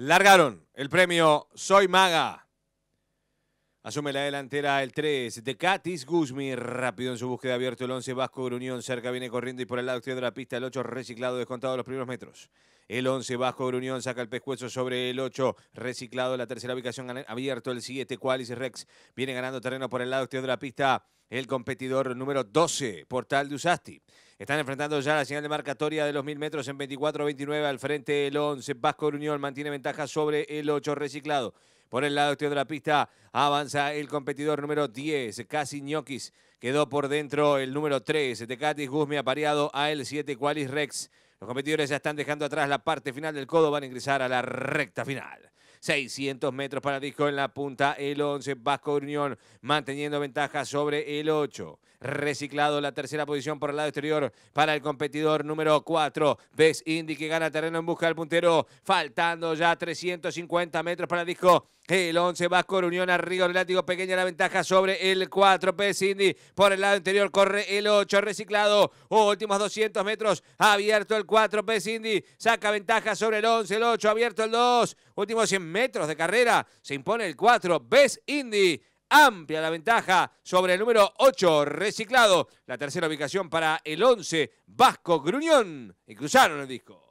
largaron el premio Soy Maga. Asume la delantera el 3 de Katis Guzmir Rápido en su búsqueda abierto el 11 Vasco Unión Cerca viene corriendo y por el lado exterior de la pista el 8 reciclado descontado los primeros metros. El 11 Vasco Unión saca el pescuezo sobre el 8 reciclado la tercera ubicación abierto el 7 Qualis Rex. Viene ganando terreno por el lado exterior de la pista el competidor número 12 Portal de Usasti. Están enfrentando ya la señal de marcatoria de los 1000 metros en 24-29 al frente el 11. Vasco Unión mantiene ventaja sobre el 8 reciclado. Por el lado exterior de la pista avanza el competidor número 10, Casi Ñoquis. Quedó por dentro el número 3, Tecatis Guzmi, apareado a el 7, Qualis Rex. Los competidores ya están dejando atrás la parte final del codo, van a ingresar a la recta final. 600 metros para Disco en la punta, el 11, Vasco Unión manteniendo ventaja sobre el 8 reciclado la tercera posición por el lado exterior para el competidor número 4. Ves Indy que gana terreno en busca del puntero, faltando ya 350 metros para el disco. El 11 Vasco Unión arriba del látigo, pequeña la ventaja sobre el 4. Bess Indy por el lado interior corre el 8, reciclado, últimos 200 metros, abierto el 4. Bess Indy saca ventaja sobre el 11, el 8, abierto el 2, últimos 100 metros de carrera, se impone el 4. Bess Indy amplia la ventaja sobre el número 8, Reciclado. La tercera ubicación para el 11, Vasco Gruñón. Y cruzaron el disco.